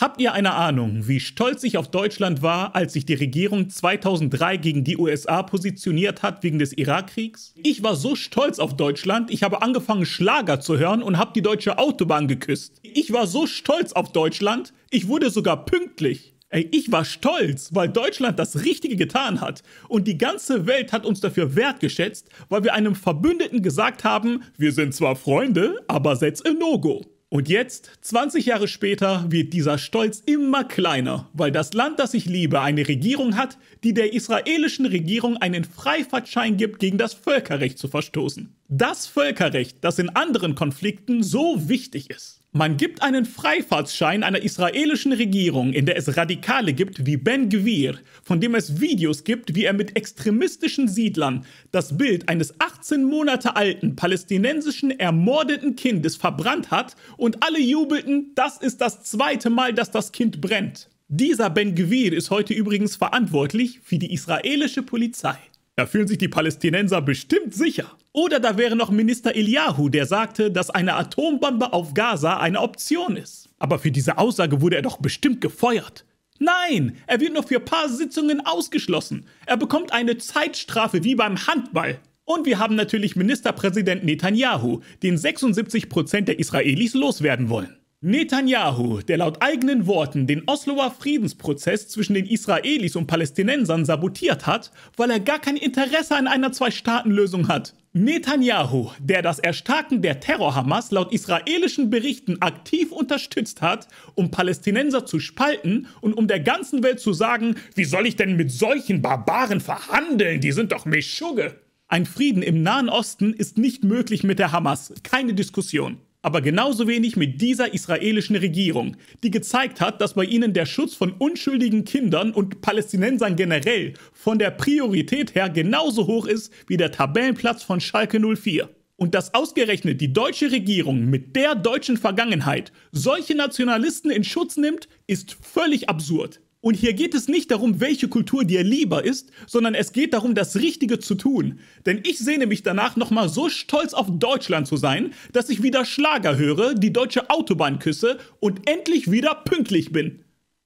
Habt ihr eine Ahnung, wie stolz ich auf Deutschland war, als sich die Regierung 2003 gegen die USA positioniert hat wegen des Irakkriegs? Ich war so stolz auf Deutschland, ich habe angefangen Schlager zu hören und habe die deutsche Autobahn geküsst. Ich war so stolz auf Deutschland, ich wurde sogar pünktlich. Ey, ich war stolz, weil Deutschland das Richtige getan hat und die ganze Welt hat uns dafür wertgeschätzt, weil wir einem Verbündeten gesagt haben, wir sind zwar Freunde, aber setz im No-Go. Und jetzt, 20 Jahre später, wird dieser Stolz immer kleiner, weil das Land, das ich liebe, eine Regierung hat, die der israelischen Regierung einen Freifahrtschein gibt, gegen das Völkerrecht zu verstoßen. Das Völkerrecht, das in anderen Konflikten so wichtig ist. Man gibt einen Freifahrtsschein einer israelischen Regierung, in der es Radikale gibt wie Ben Gvir, von dem es Videos gibt, wie er mit extremistischen Siedlern das Bild eines 18 Monate alten palästinensischen ermordeten Kindes verbrannt hat und alle jubelten, das ist das zweite Mal, dass das Kind brennt. Dieser Ben Gvir ist heute übrigens verantwortlich für die israelische Polizei. Da fühlen sich die Palästinenser bestimmt sicher. Oder da wäre noch Minister Eliyahu, der sagte, dass eine Atombombe auf Gaza eine Option ist. Aber für diese Aussage wurde er doch bestimmt gefeuert. Nein, er wird nur für paar Sitzungen ausgeschlossen. Er bekommt eine Zeitstrafe wie beim Handball. Und wir haben natürlich Ministerpräsident Netanyahu, den 76% Prozent der Israelis loswerden wollen. Netanyahu, der laut eigenen Worten den Osloer Friedensprozess zwischen den Israelis und Palästinensern sabotiert hat, weil er gar kein Interesse an einer Zwei-Staaten-Lösung hat. Netanyahu, der das Erstarken der Terror Hamas laut israelischen Berichten aktiv unterstützt hat, um Palästinenser zu spalten und um der ganzen Welt zu sagen, wie soll ich denn mit solchen Barbaren verhandeln, die sind doch Meschugge. Ein Frieden im Nahen Osten ist nicht möglich mit der Hamas, keine Diskussion aber genauso wenig mit dieser israelischen Regierung, die gezeigt hat, dass bei ihnen der Schutz von unschuldigen Kindern und Palästinensern generell von der Priorität her genauso hoch ist wie der Tabellenplatz von Schalke 04. Und dass ausgerechnet die deutsche Regierung mit der deutschen Vergangenheit solche Nationalisten in Schutz nimmt, ist völlig absurd. Und hier geht es nicht darum, welche Kultur dir lieber ist, sondern es geht darum, das Richtige zu tun. Denn ich sehne mich danach, nochmal so stolz auf Deutschland zu sein, dass ich wieder Schlager höre, die deutsche Autobahn küsse und endlich wieder pünktlich bin.